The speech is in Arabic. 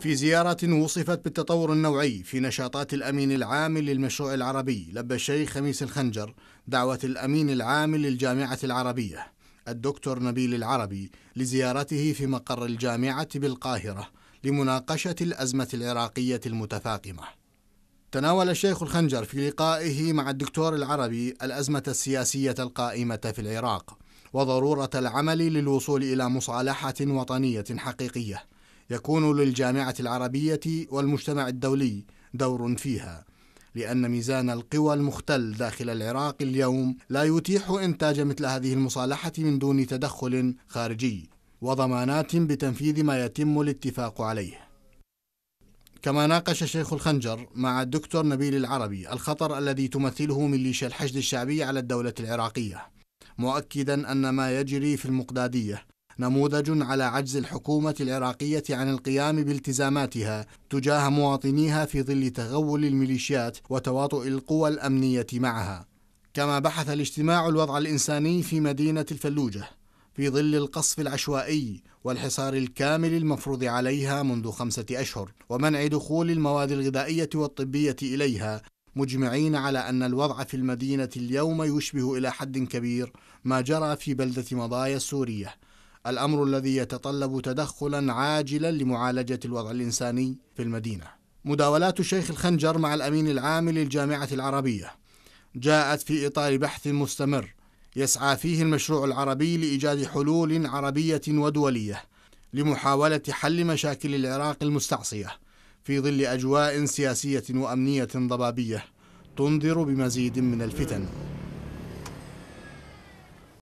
في زيارة وصفت بالتطور النوعي في نشاطات الأمين العام للمشروع العربي لبى الشيخ خميس الخنجر دعوة الأمين العام للجامعة العربية الدكتور نبيل العربي لزيارته في مقر الجامعة بالقاهرة لمناقشة الأزمة العراقية المتفاقمة. تناول الشيخ الخنجر في لقائه مع الدكتور العربي الأزمة السياسية القائمة في العراق وضرورة العمل للوصول إلى مصالحة وطنية حقيقية يكون للجامعة العربية والمجتمع الدولي دور فيها لأن ميزان القوى المختل داخل العراق اليوم لا يتيح إنتاج مثل هذه المصالحة من دون تدخل خارجي وضمانات بتنفيذ ما يتم الاتفاق عليه كما ناقش شيخ الخنجر مع الدكتور نبيل العربي الخطر الذي تمثله ميليشيا الحشد الشعبي على الدولة العراقية مؤكدا أن ما يجري في المقدادية نموذج على عجز الحكومة العراقية عن القيام بالتزاماتها تجاه مواطنيها في ظل تغول الميليشيات وتواطؤ القوى الأمنية معها كما بحث الاجتماع الوضع الإنساني في مدينة الفلوجة في ظل القصف العشوائي والحصار الكامل المفروض عليها منذ خمسة أشهر ومنع دخول المواد الغذائية والطبية إليها مجمعين على أن الوضع في المدينة اليوم يشبه إلى حد كبير ما جرى في بلدة مضايا السورية الأمر الذي يتطلب تدخلا عاجلا لمعالجة الوضع الإنساني في المدينة مداولات شيخ الخنجر مع الأمين العام للجامعة العربية جاءت في إطار بحث مستمر يسعى فيه المشروع العربي لإيجاد حلول عربية ودولية لمحاولة حل مشاكل العراق المستعصية في ظل أجواء سياسية وأمنية ضبابية تنذر بمزيد من الفتن